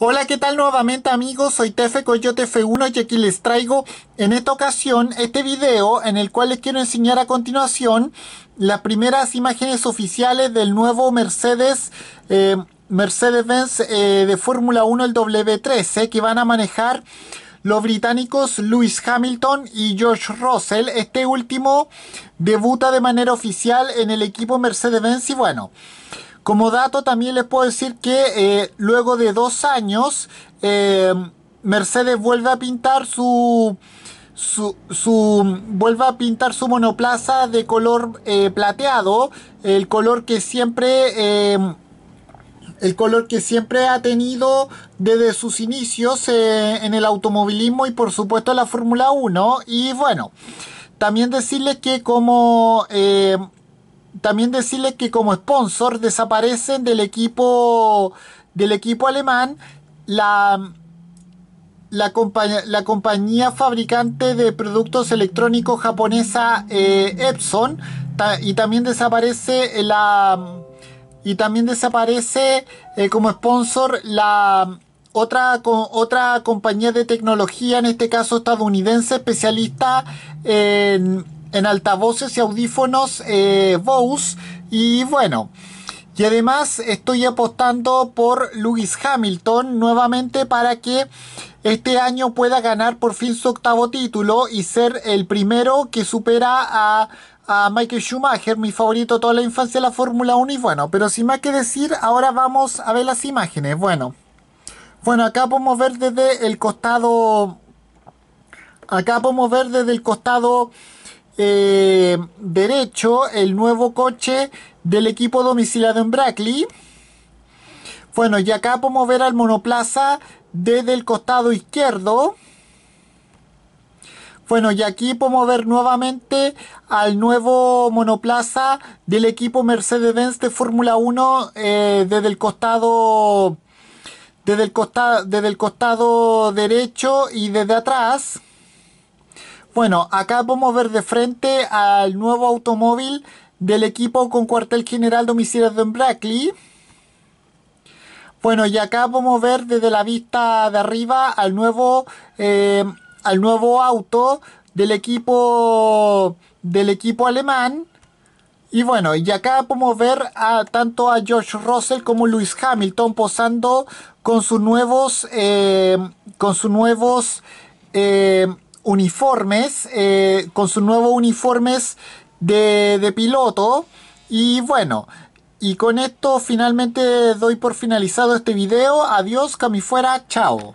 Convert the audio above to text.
Hola, ¿qué tal nuevamente amigos? Soy Tefe Coyote F1 y aquí les traigo en esta ocasión este video en el cual les quiero enseñar a continuación las primeras imágenes oficiales del nuevo Mercedes eh, Mercedes-Benz eh, de Fórmula 1 el W13 eh, que van a manejar los británicos Lewis Hamilton y George Russell. Este último debuta de manera oficial en el equipo Mercedes-Benz y bueno, como dato también les puedo decir que eh, luego de dos años eh, Mercedes vuelve a pintar su, su, a pintar su monoplaza de color eh, plateado, el color que siempre el color que siempre ha tenido desde sus inicios en el automovilismo y por supuesto la Fórmula 1 y bueno también decirles que como también decirles que como sponsor desaparecen del equipo del equipo alemán la la, compañía, la compañía fabricante de productos electrónicos japonesa eh, Epson y también desaparece eh, la y también desaparece eh, como sponsor la otra, con otra compañía de tecnología, en este caso estadounidense, especialista en en altavoces y audífonos eh, Bose y bueno. Y además estoy apostando por Lewis Hamilton nuevamente para que este año pueda ganar por fin su octavo título y ser el primero que supera a, a Michael Schumacher, mi favorito toda la infancia de la Fórmula 1 y bueno, pero sin más que decir, ahora vamos a ver las imágenes. Bueno, bueno, acá podemos ver desde el costado acá podemos ver desde el costado eh, derecho el nuevo coche del equipo domiciliado en Brackley. Bueno, y acá podemos ver al monoplaza desde el costado izquierdo. Bueno, y aquí podemos ver nuevamente al nuevo monoplaza del equipo Mercedes-Benz de Fórmula 1 eh, desde el costado desde el, costado desde el costado derecho y desde atrás. Bueno, acá podemos ver de frente al nuevo automóvil del equipo con cuartel general domicilio de Brackley. Bueno, y acá podemos ver desde la vista de arriba al nuevo, eh, al nuevo auto del equipo, del equipo alemán. Y bueno, y acá podemos ver a, tanto a George Russell como Lewis Hamilton posando con sus nuevos, eh, con sus nuevos eh, uniformes, eh, con sus nuevos uniformes de, piloto. Y bueno, y con esto finalmente doy por finalizado este video. Adiós, fuera, chao.